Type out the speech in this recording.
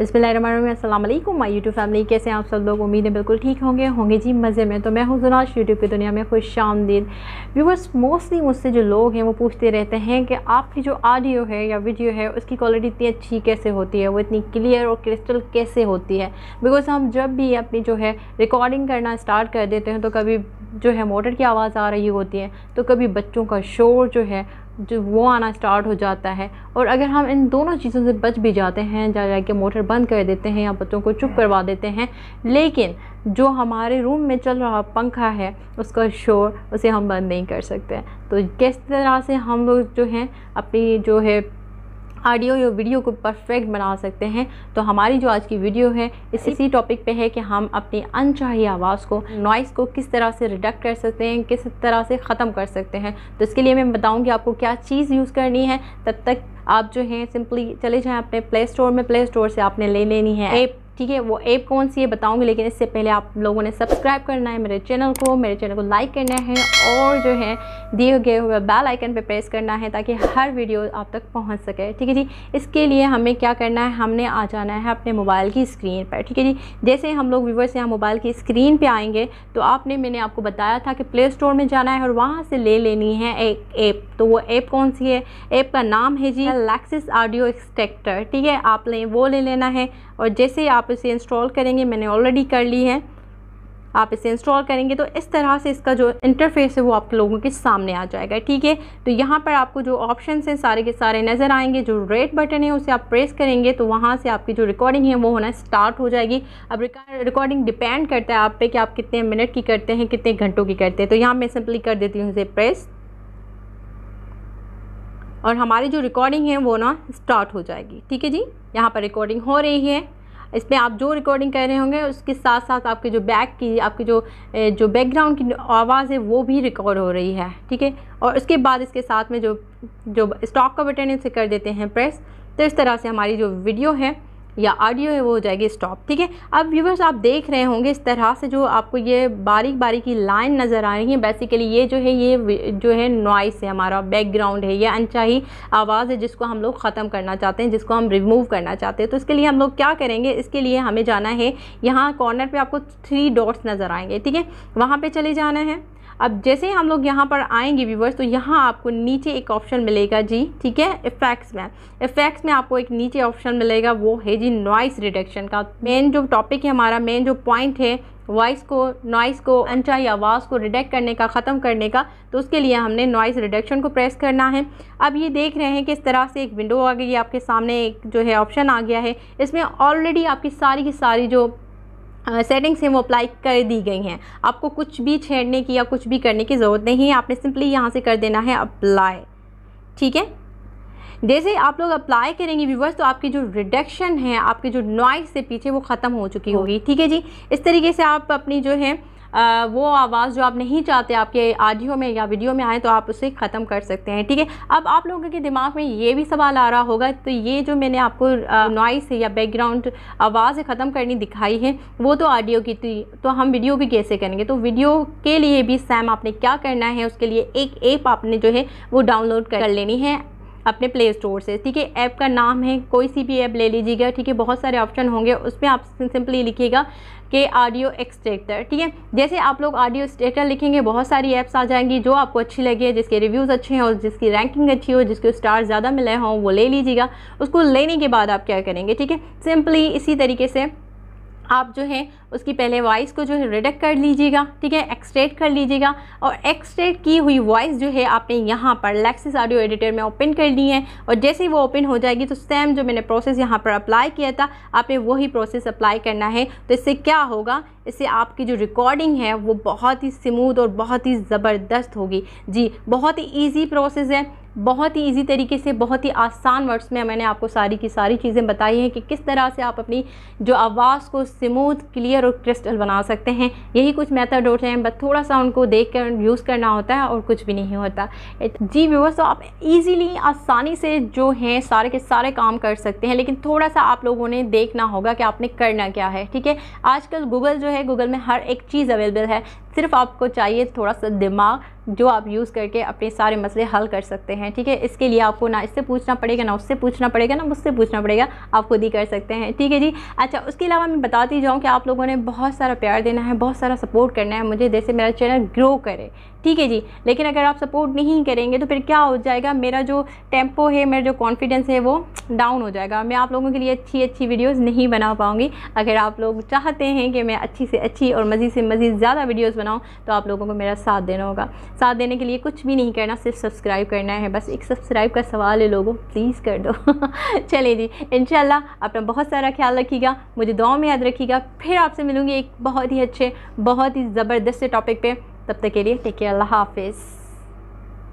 बिसमीम my YouTube family कैसे हैं आप सब लोग उम्मीद है बिल्कुल ठीक होंगे होंगे जी मज़े में तो मैं हूँ जुनाश यूट्यूब की दुनिया में खुश आमदीद व्यूवर्स मोस्टली मुझसे जो लोग हैं वो पूछते रहते हैं कि आपकी जो ऑडियो है या वीडियो है उसकी क्वालिटी इतनी अच्छी कैसे होती है वो इतनी क्लियर और क्रिस्टल कैसे होती है बिकॉज़ हम जब भी अपनी जो है रिकॉर्डिंग करना स्टार्ट कर देते हैं तो कभी जो है मोटर की आवाज़ आ रही होती है तो कभी बच्चों का शोर जो है जो वो आना स्टार्ट हो जाता है और अगर हम इन दोनों चीज़ों से बच भी जाते हैं जा के मोटर बंद कर देते हैं या बच्चों को चुप करवा देते हैं लेकिन जो हमारे रूम में चल रहा पंखा है उसका शोर उसे हम बंद नहीं कर सकते तो किस तरह से हम लोग जो हैं अपनी जो है ऑडियो या वीडियो को परफेक्ट बना सकते हैं तो हमारी जो आज की वीडियो है इस इसी टॉपिक पे है कि हम अपनी अनचाही आवाज़ को नॉइस को किस तरह से रिडक्ट कर सकते हैं किस तरह से ख़त्म कर सकते हैं तो इसके लिए मैं बताऊँगी आपको क्या चीज़ यूज़ करनी है तब तक आप जो हैं सिंपली चले जाएँ अपने प्ले स्टोर में प्ले स्टोर से आपने ले लेनी है ऐप ठीक है वो ऐप कौन सी है बताऊंगी लेकिन इससे पहले आप लोगों ने सब्सक्राइब करना है मेरे चैनल को मेरे चैनल को लाइक करना है और जो है दिए गए हुए बेल आइकन पे प्रेस करना है ताकि हर वीडियो आप तक पहुंच सके ठीक है जी इसके लिए हमें क्या करना है हमने आ जाना है अपने मोबाइल की स्क्रीन पर ठीक है जी जैसे हम लोग व्यूवर्स यहाँ मोबाइल की स्क्रीन पर आएंगे तो आपने मैंने आपको बताया था कि प्ले स्टोर में जाना है और वहाँ से ले लेनी है एक ऐप तो वो ऐप कौन सी है ऐप का नाम है जी लैक्सिस ऑडियो एक्सटेक्टर ठीक है आप लें वो ले लेना है और जैसे आप आप इसे इंस्टॉल करेंगे मैंने ऑलरेडी कर ली है आप इसे इंस्टॉल करेंगे तो इस तरह से इसका जो इंटरफेस है वो आप लोगों के सामने आ जाएगा ठीक है तो यहाँ पर आपको जो ऑप्शन हैं सारे के सारे नज़र आएंगे जो रेड बटन है उसे आप प्रेस करेंगे तो वहाँ से आपकी जो रिकॉर्डिंग है वो होना स्टार्ट हो जाएगी अब रिकॉर्डिंग डिपेंड करता है आप पे कि आप कितने मिनट की करते हैं कितने घंटों की करते हैं तो यहाँ मैं सिंपली कर देती हूँ इसे प्रेस और हमारी जो रिकॉर्डिंग है वो ना स्टार्ट हो जाएगी ठीक है जी यहाँ पर रिकॉर्डिंग हो रही है इसमें आप जो रिकॉर्डिंग कर रहे होंगे उसके साथ साथ आपके जो बैक की आपकी जो जो बैकग्राउंड की आवाज़ है वो भी रिकॉर्ड हो रही है ठीक है और उसके बाद इसके साथ में जो जो स्टॉक का बटन इसे कर देते हैं प्रेस तो इस तरह से हमारी जो वीडियो है या ऑडियो है वो हो जाएगी स्टॉप ठीक है अब व्यूवर्स आप देख रहे होंगे इस तरह से जो आपको ये बारीक बारीक की लाइन नज़र आ रही है बेसिकली ये जो है ये जो है नॉइस है हमारा बैकग्राउंड है ये अनचाही आवाज़ है जिसको हम लोग ख़त्म करना चाहते हैं जिसको हम रिमूव करना चाहते हैं तो इसके लिए हम लोग क्या करेंगे इसके लिए हमें जाना है यहाँ कॉर्नर पर आपको थ्री डॉट्स नज़र आएंगे ठीक है वहाँ पर चले जाना है अब जैसे ही हम लोग यहाँ पर आएंगे व्यूवर्स तो यहाँ आपको नीचे एक ऑप्शन मिलेगा जी ठीक है इफ़ेक्ट्स में इफ़ेक्ट्स में आपको एक नीचे ऑप्शन मिलेगा वो है जी नॉइस रिडक्शन का मेन जो टॉपिक है हमारा मेन जो पॉइंट है वॉइस को नॉइस को अनचाही आवाज़ को रिडक्ट करने का ख़त्म करने का तो उसके लिए हमने नॉइस रिडक्शन को प्रेस करना है अब ये देख रहे हैं कि इस तरह से एक विंडो आ गई आपके सामने एक जो है ऑप्शन आ गया है इसमें ऑलरेडी आपकी सारी की सारी जो सेटिंग्स हैं वो अप्लाई कर दी गई हैं आपको कुछ भी छेड़ने की या कुछ भी करने की ज़रूरत नहीं है आपने सिंपली यहाँ से कर देना है अप्लाई ठीक है जैसे आप लोग अप्लाई करेंगे व्यूवर्स तो आपकी जो रिडक्शन है आपकी जो नॉइस से पीछे वो ख़त्म हो चुकी होगी ठीक है जी इस तरीके से आप अपनी जो है आ, वो आवाज़ जो आप नहीं चाहते आपके आडियो में या वीडियो में आए तो आप उसे ख़त्म कर सकते हैं ठीक है अब आप लोगों के दिमाग में ये भी सवाल आ रहा होगा तो ये जो मैंने आपको नॉइस या बैकग्राउंड आवाज़ ख़त्म करनी दिखाई है वो तो ऑडियो की थी तो हम वीडियो भी कैसे करेंगे तो वीडियो के लिए भी सैम आपने क्या करना है उसके लिए एक ऐप आपने जो है वो डाउनलोड कर लेनी है अपने प्ले स्टोर से ठीक है ऐप का नाम है कोई सी भी ऐप ले लीजिएगा ठीक है बहुत सारे ऑप्शन होंगे उसमें आप सिंपली लिखिएगा के ऑडियो एक्सट्रेक्टर ठीक है जैसे आप लोग ऑडियो एक्सट्रेक्टर लिखेंगे बहुत सारी ऐप्स आ जाएंगी जो आपको अच्छी लगे जिसके रिव्यूज़ अच्छे और जिसकी रैंकिंग अच्छी हो जिसके स्टार ज़्यादा मिले हों वो ले लीजिएगा उसको लेने के बाद आप क्या करेंगे ठीक है सिंपली इसी तरीके से आप जो है उसकी पहले वॉइस को जो है रिडक्ट कर लीजिएगा ठीक है एक्सट्रेट कर लीजिएगा और एक्सट्रेट की हुई वॉइस जो है आपने यहाँ पर लेक्सिस ऑडियो एडिटर में ओपन कर ली है और जैसे ही वो ओपन हो जाएगी तो सेम जो मैंने प्रोसेस यहाँ पर अप्लाई किया था आपने वही प्रोसेस अप्लाई करना है तो इससे क्या होगा इससे आपकी जो रिकॉर्डिंग है वो बहुत ही स्मूथ और बहुत ही ज़बरदस्त होगी जी बहुत ही ईजी प्रोसेस है बहुत ही इजी तरीके से बहुत ही आसान वर्ड्स में मैंने आपको सारी की सारी चीज़ें बताई हैं कि किस तरह से आप अपनी जो आवाज़ को स्मूथ क्लियर और क्रिस्टल बना सकते हैं यही कुछ मेथड होते हैं बस थोड़ा सा उनको देख कर यूज़ करना होता है और कुछ भी नहीं होता जी व्यूवर्स तो आप इजीली आसानी से जो हैं सारे के सारे काम कर सकते हैं लेकिन थोड़ा सा आप लोगों ने देखना होगा कि आपने करना क्या है ठीक है आजकल गूगल जो है गूगल में हर एक चीज़ अवेलेबल है सिर्फ आपको चाहिए थोड़ा सा दिमाग जो आप यूज़ करके अपने सारे मसले हल कर सकते हैं ठीक है इसके लिए आपको ना इससे पूछना पड़ेगा ना उससे पूछना पड़ेगा ना मुझसे पूछना पड़ेगा आप खुद ही कर सकते हैं ठीक है जी अच्छा उसके अलावा मैं बताती जाऊँ कि आप लोगों ने बहुत सारा प्यार देना है बहुत सारा सपोर्ट करना है मुझे जैसे मेरा चैनल ग्रो करे ठीक है जी लेकिन अगर आप सपोर्ट नहीं करेंगे तो फिर क्या हो जाएगा मेरा जो टेम्पो है मेरा जो कॉन्फिडेंस है वो डाउन हो जाएगा मैं आप लोगों के लिए अच्छी अच्छी वीडियोस नहीं बना पाऊँगी अगर आप लोग चाहते हैं कि मैं अच्छी से अच्छी और मज़ीद से मज़ीद ज़्यादा वीडियोस बनाऊँ तो आप लोगों को मेरा साथ देना होगा साथ देने के लिए कुछ भी नहीं करना सिर्फ सब्सक्राइब करना है बस एक सब्सक्राइब का सवाल है लोगों प्लीज़ कर दो चलिए जी इन अपना बहुत सारा ख्याल रखिएगा मुझे दुआ में याद रखिएगा फिर आपसे मिलूँगी एक बहुत ही अच्छे बहुत ही ज़बरदस्त टॉपिक पर तब तक के लिए टेक केयर अल्लाह हाफिज़